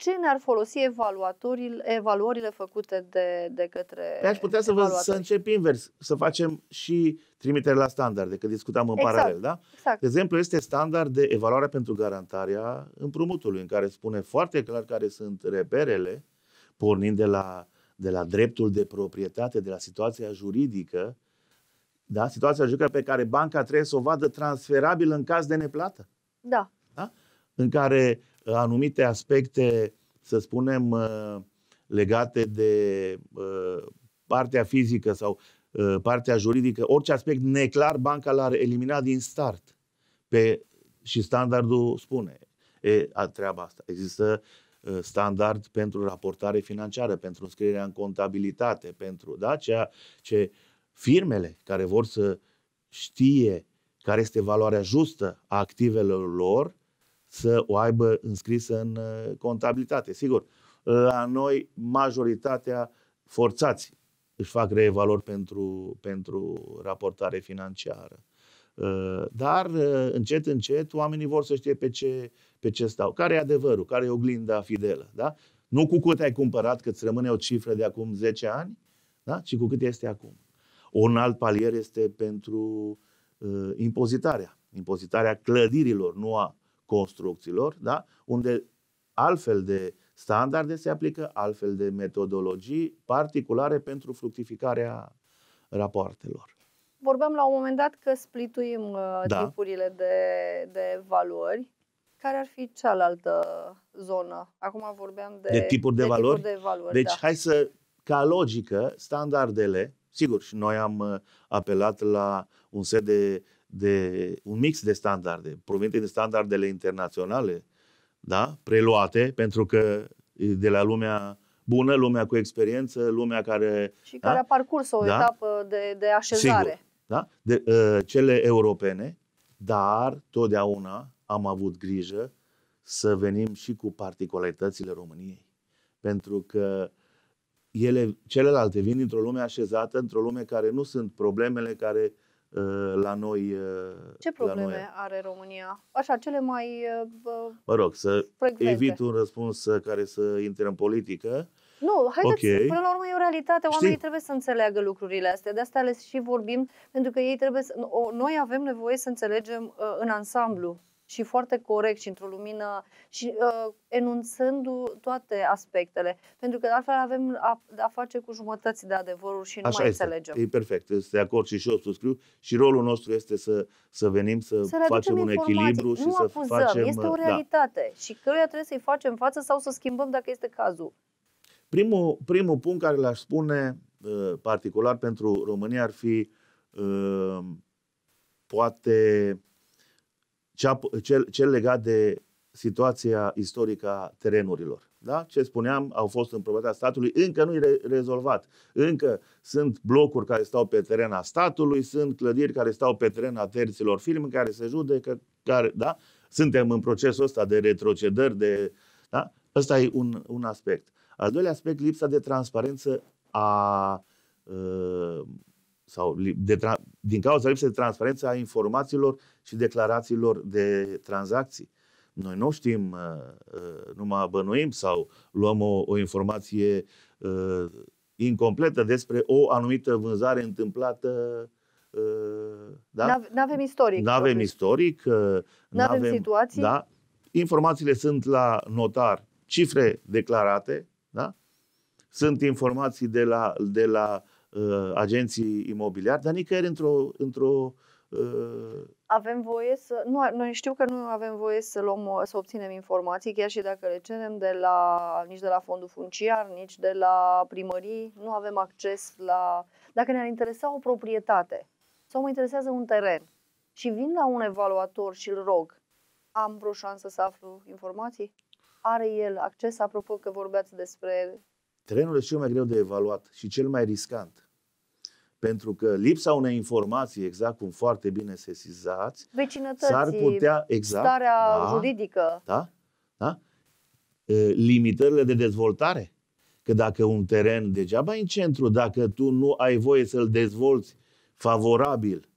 ce ne-ar folosi evaluările făcute de, de către păi aș putea să, vă, să încep invers, să facem și trimitere la standarde, că discutam în exact, paralel, da? Exact. De exemplu, este standard de evaluare pentru garantarea împrumutului, în care spune foarte clar care sunt reperele, pornind de la, de la dreptul de proprietate, de la situația juridică, da? situația juridică pe care banca trebuie să o vadă transferabilă în caz de neplată. Da. da? În care anumite aspecte, să spunem, uh, legate de uh, partea fizică sau uh, partea juridică, orice aspect neclar, banca l-ar elimina din start. Pe, și standardul spune e, a, treaba asta. Există standard pentru raportare financiară, pentru înscrierea în contabilitate, pentru da, ceea ce firmele care vor să știe care este valoarea justă a activelor lor, să o aibă înscrisă în uh, contabilitate. Sigur, la noi majoritatea forțați își fac reevaluări pentru, pentru raportare financiară. Uh, dar uh, încet, încet, oamenii vor să știe pe ce, pe ce stau. Care e adevărul? Care e oglinda fidelă? Da? Nu cu cât ai cumpărat, că îți rămâne o cifră de acum 10 ani, da? ci cu cât este acum. Un alt palier este pentru uh, impozitarea. Impozitarea clădirilor, nu a construcțiilor, da? unde altfel de standarde se aplică, altfel de metodologii particulare pentru fructificarea rapoartelor. Vorbeam la un moment dat că splituim uh, da. tipurile de, de valori. Care ar fi cealaltă zonă? Acum vorbeam de, de tipuri de, de valori. Tipuri de valori deci, da. hai să, ca logică, standardele, sigur, și noi am uh, apelat la un set de de un mix de standarde, provenite din standardele internaționale, da? preluate, pentru că de la lumea bună, lumea cu experiență, lumea care... Și da? care a parcurs o da? etapă de, de așezare. Sigur, da? de, uh, cele europene, dar totdeauna am avut grijă să venim și cu particularitățile României. Pentru că ele, celelalte vin dintr-o lume așezată, într-o lume care nu sunt problemele care uh, Uh, la noi. Uh, Ce probleme noi... are România? Așa, cele mai. Uh, mă rog, să frecvente. evit un răspuns uh, care să intre în politică. Nu, haideți, okay. până la urmă e o realitate, oamenii Știi? trebuie să înțeleagă lucrurile astea, de asta le și vorbim, pentru că ei trebuie să, noi avem nevoie să înțelegem uh, în ansamblu și foarte corect și într-o lumină și uh, enunțând toate aspectele. Pentru că altfel avem a, a face cu jumătăți de adevărul și nu Așa mai este. înțelegem. E perfect, este de acord și și eu subscriu și rolul nostru este să, să venim să, să facem un echilibru și nu să acuzăm, facem... este o da. realitate da. și căruia trebuie să-i facem față sau să schimbăm dacă este cazul. Primul, primul punct care l-aș spune uh, particular pentru România ar fi uh, poate cea, cel, cel legat de situația istorică a terenurilor. Da? Ce spuneam, au fost în proprietatea statului, încă nu e rezolvat. Încă sunt blocuri care stau pe teren a statului, sunt clădiri care stau pe teren a terților firme care se judecă, care, da? Suntem în procesul ăsta de retrocedări, de, da? Ăsta e un, un aspect. Al doilea aspect, lipsa de transparență a uh, sau de, din cauza lipsei de transparență a informațiilor și declarațiilor de tranzacții. Noi nu știm, uh, uh, numai abănuim sau luăm o, o informație uh, incompletă despre o anumită vânzare întâmplată da? Nu avem istoric. Nu avem istoric. Nu avem situații. Da? Informațiile sunt la notar, cifre declarate, da? Sunt informații de la, de la uh, agenții imobiliari, dar nicăieri într-o, într-o uh... avem voie să. Nu, noi știu că nu avem voie să luăm, să obținem informații, chiar și dacă le cerem de la, nici de la fondul funciar, nici de la primării, nu avem acces la. Dacă ne-ar interesa o proprietate sau mă interesează un teren și vin la un evaluator și îl rog, am vreo șansă să aflu informații? Are el acces, apropo că vorbeați despre Terenul este cel mai greu de evaluat și cel mai riscant. Pentru că lipsa unei informații, exact cum foarte bine sesizați, s-ar putea, exact, starea da, juridică, da, da, limitările de dezvoltare. Că dacă un teren degeaba e în centru, dacă tu nu ai voie să-l dezvolți favorabil,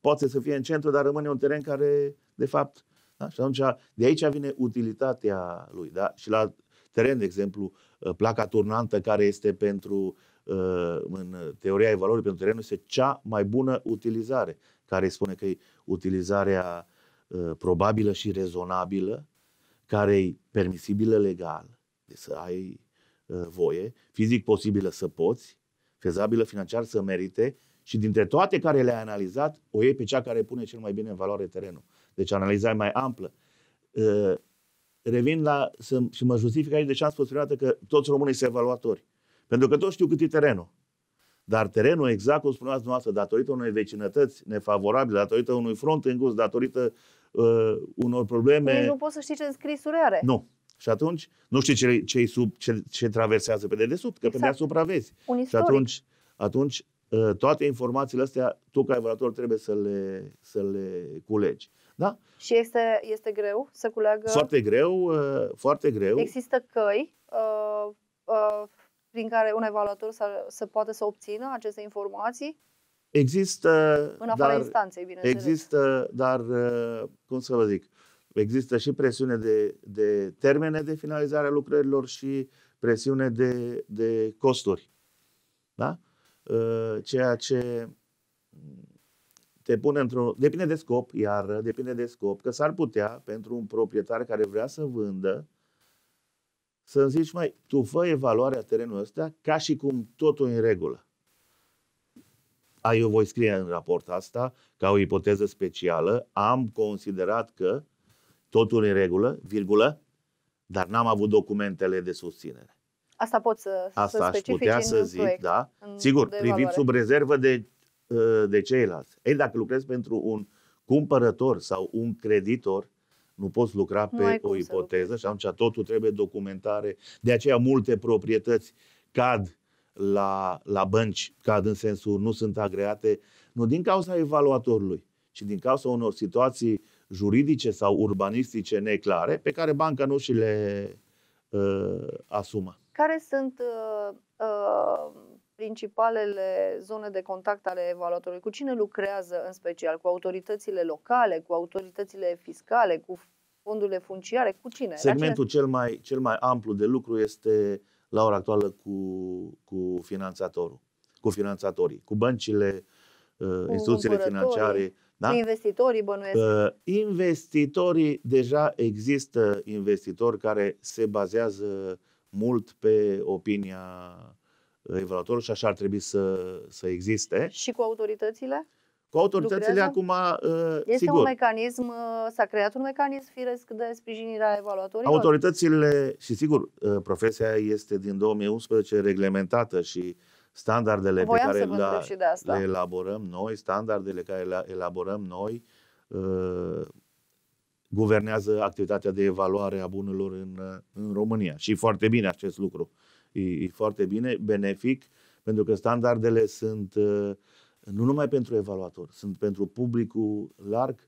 poate să fie în centru, dar rămâne un teren care, de fapt, da? și atunci de aici vine utilitatea lui. Da? Și la teren, de exemplu, uh, placa turnantă care este pentru, uh, în teoria evaluării pentru terenul, este cea mai bună utilizare, care spune că e utilizarea uh, probabilă și rezonabilă, care e permisibilă legal, deci să ai voie, fizic posibilă să poți, fezabilă financiar să merite și dintre toate care le-ai analizat, o iei pe cea care pune cel mai bine în valoare terenul. Deci analiza e mai amplă revin la, și mă justific aici de ce am spus prima dată că toți românii sunt evaluatori. Pentru că toți știu cât e terenul. Dar terenul, exact cum spuneați dumneavoastră, datorită unei vecinătăți nefavorabile, datorită unui front îngust, datorită uh, unor probleme... nu poți să știi ce scrisuri are. Nu. Și atunci nu știi ce, ce, sub, ce, ce traversează pe dedesubt, că exact. pe deasupra vezi. Un și atunci, atunci uh, toate informațiile astea, tu ca evaluator trebuie să le, să le culegi. Da? Și este, este greu să culeagă? Foarte greu, uh, foarte greu. Există căi uh, uh, prin care un evaluator să, să poate să obțină aceste informații? Există, în afara dar, instanței, bineînțeles. Există, dar, uh, cum să vă zic, există și presiune de, de termene de finalizare a lucrărilor și presiune de, de costuri. Da? Uh, ceea ce te pune într-un... Depinde de scop, iar uh, depinde de scop, că s-ar putea pentru un proprietar care vrea să vândă să-mi zici, mai tu fă evaluarea terenului ăsta ca și cum totul e în regulă. A, eu voi scrie în raport asta ca o ipoteză specială, am considerat că totul e în regulă, virgulă, dar n-am avut documentele de susținere. Asta pot să Asta să aș putea să zic, proiect, da. Sigur, privit sub rezervă de Ă, de ceilalți. Ei, dacă lucrezi pentru un cumpărător sau un creditor, nu poți lucra nu pe o ipoteză și atunci totul trebuie documentare. De aceea multe proprietăți cad la, la bănci, cad în sensul nu sunt agreate, nu din cauza evaluatorului, ci din cauza unor situații juridice sau urbanistice neclare pe care banca nu și le uh, asumă. Care sunt uh, uh principalele zone de contact ale evaluatorului? Cu cine lucrează în special? Cu autoritățile locale, cu autoritățile fiscale, cu fondurile funciare? Cu cine? Segmentul cine... cel, mai, cel mai amplu de lucru este la ora actuală cu, cu finanțatorul, cu finanțatorii, cu băncile, uh, cu instituțiile financiare. Da? Investitorii bănuiesc. Uh, investitorii, deja există investitori care se bazează mult pe opinia evaluatorul și așa ar trebui să, să existe. Și cu autoritățile? Cu autoritățile Lucrează? acum, uh, Este sigur. un mecanism, uh, s-a creat un mecanism firesc de sprijinire a evaluatorilor? Autoritățile, și sigur, uh, profesia este din 2011 reglementată și standardele Voiam pe care la, le elaborăm noi, standardele care le elaborăm noi, uh, guvernează activitatea de evaluare a bunurilor în, uh, în România. Și foarte bine acest lucru. Uh, e, e foarte bine, benefic, pentru că standardele sunt uh, nu numai pentru evaluator, sunt pentru publicul larg,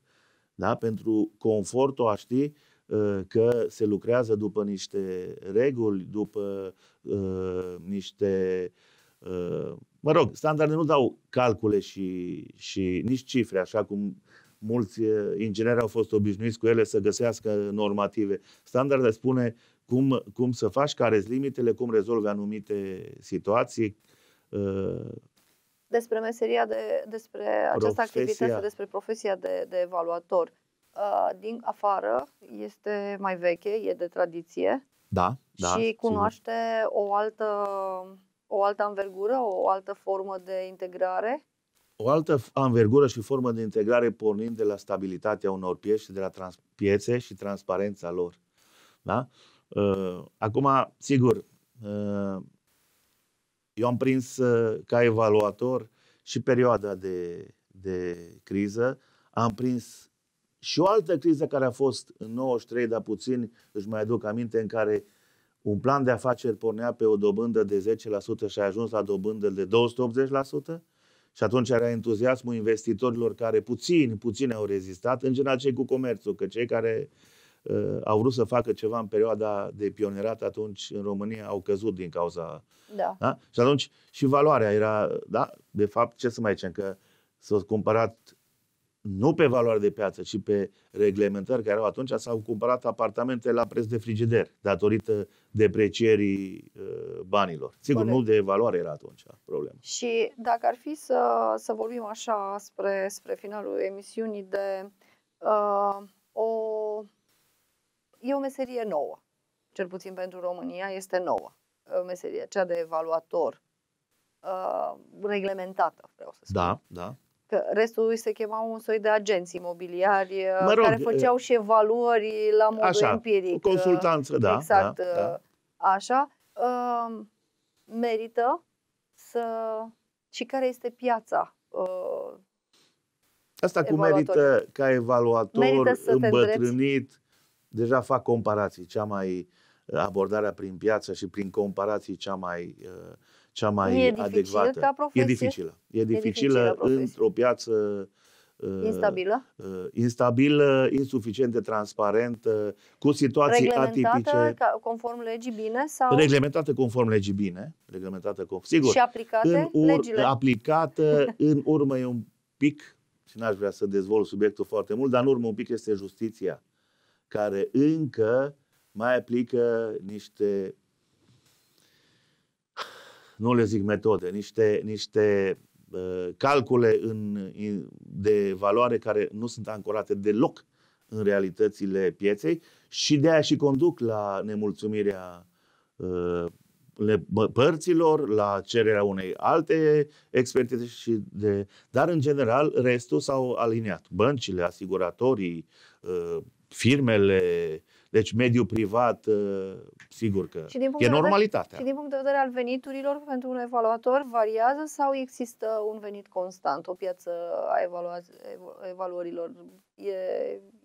da? pentru confortul a ști uh, că se lucrează după niște reguli, după uh, niște uh, mă rog, standarde nu dau calcule și, și nici cifre, așa cum mulți uh, ingineri au fost obișnuiți cu ele să găsească normative. Standarde spune cum, cum să faci, care sunt limitele, cum rezolvi anumite situații. Uh, despre meseria, de, despre această profesia. activitate, despre profesia de, de evaluator. Uh, din afară este mai veche, e de tradiție. Da, da. Și cunoaște sigur. o altă, o altă învergură, o altă formă de integrare. O altă anvergură și formă de integrare pornind de la stabilitatea unor piețe și de la trans- piețe și transparența lor. Da? Uh, acum, sigur, uh, eu am prins uh, ca evaluator și perioada de, de criză, am prins și o altă criză care a fost în 93, dar puțin își mai aduc aminte, în care un plan de afaceri pornea pe o dobândă de 10% și a ajuns la dobândă de 280%. Și atunci era entuziasmul investitorilor care puțin, puțin au rezistat, în general cei cu comerțul, că cei care uh, Uh, au vrut să facă ceva în perioada de pionerat atunci în România, au căzut din cauza... Da. da? Și atunci și valoarea era... Da? De fapt, ce să mai zicem? Că s-au cumpărat nu pe valoare de piață, ci pe reglementări care au atunci, s-au cumpărat apartamente la preț de frigider, datorită deprecierii uh, banilor. Sigur, Corect. nu de valoare era atunci problema. Și dacă ar fi să, să vorbim așa spre, spre finalul emisiunii de uh, o E o meserie nouă, cel puțin pentru România este nouă. Uh, Meseria cea de evaluator, uh, reglementată, vreau să spun. Da, da. Că restul se chema un soi de agenți imobiliari uh, mă rog, care făceau și evaluări la modul așa, empiric. Uh, consultanță, da. Exact, da, da. așa. Uh, merită să... Și care este piața uh, Asta cu merită ca evaluator merită îmbătrânit, deja fac comparații, cea mai uh, abordarea prin piață și prin comparații cea mai, uh, cea mai e adecvată. Ca e dificilă. E dificilă, e dificilă într-o piață uh, instabilă, instabilă insuficient de transparentă, cu situații reglementată atipice. conform legii bine? Sau... Reglementată conform legii bine. Reglementată conform, sigur. Și aplicate în ur- legile. Aplicată în urmă e un pic, și n-aș vrea să dezvolt subiectul foarte mult, dar în urmă un pic este justiția care încă mai aplică niște, nu le zic metode, niște, niște uh, calcule în, in, de valoare care nu sunt ancorate deloc în realitățile pieței și de aia și conduc la nemulțumirea uh, le, părților, la cererea unei alte expertize și de... Dar, în general, restul s-au aliniat. Băncile, asiguratorii, uh, firmele, deci mediul privat, ă, sigur că și din punct e normalitatea. Vedere, și din punct de vedere al veniturilor, pentru un evaluator variază sau există un venit constant, o piață a evalua, evaluărilor? E,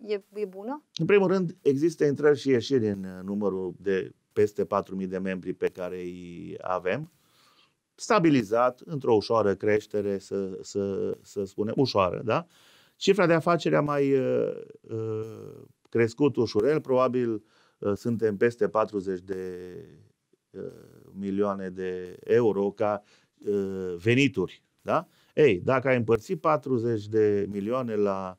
e, e bună? În primul rând, există intrări și ieșiri în uh, numărul de peste 4.000 de membri pe care îi avem. Stabilizat, într-o ușoară creștere, să, să, să spunem, ușoară, da? Uh, Cifra de afaceri a mai uh, uh, crescut ușurel, probabil uh, suntem peste 40 de milioane de euro ca venituri. Da? Ei, dacă ai împărți 40 de milioane la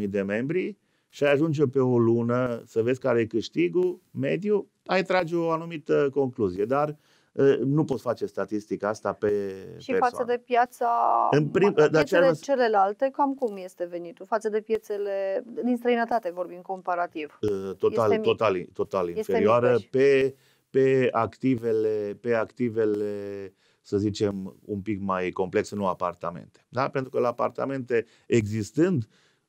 4.000 de membri și ai ajunge pe o lună să vezi care e câștigul mediu, ai trage o anumită concluzie. Dar uh, Ă, nu poți face statistica asta pe Și persoană. față de piața în prim, piețele aceea... celelalte, cam cum este venitul? Față de piețele din străinătate vorbim comparativ. Ă, total, este total, total inferioară mic, deci- pe, pe activele, pe activele să zicem, un pic mai complexe, nu apartamente. Da? Pentru că la apartamente, existând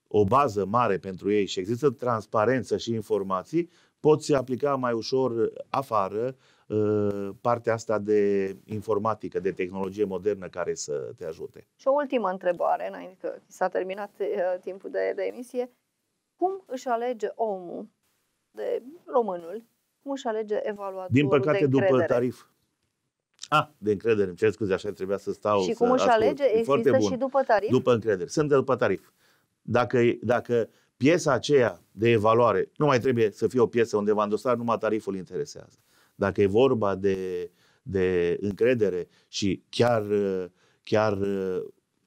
o bază mare pentru ei și există transparență și informații, poți aplica mai ușor afară Uh, partea asta de informatică, de tehnologie modernă care să te ajute. Și o ultimă întrebare, înainte că s-a terminat uh, timpul de, de emisie. Cum își alege omul, de românul, cum își alege evaluatorul Din păcate, de după tarif. Ah, de încredere, îmi cer scuze, așa trebuia să stau. Și cum își alege, e există și după tarif? După încredere. Sunt după tarif. Dacă, dacă piesa aceea de evaluare nu mai trebuie să fie o piesă undeva în dosar, numai tariful interesează dacă e vorba de, de încredere și chiar, chiar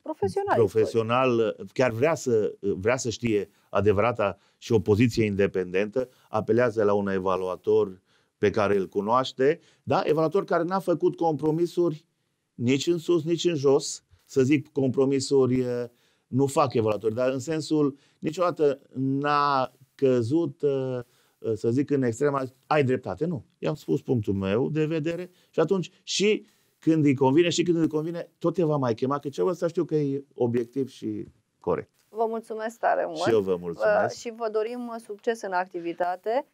profesional, profesional chiar vrea să, vrea să știe adevărata și o poziție independentă, apelează la un evaluator pe care îl cunoaște, da? evaluator care n-a făcut compromisuri nici în sus, nici în jos, să zic compromisuri, nu fac evaluatori, dar în sensul niciodată n-a căzut uh, Uh, să zic în extrema, ai dreptate. Nu. I-am spus punctul meu de vedere și atunci și când îi convine și când îi convine, tot te va mai chema, că ceva să știu că e obiectiv și corect. Vă mulțumesc tare mult. Și eu vă mulțumesc. și vă dorim uh, succes în activitate.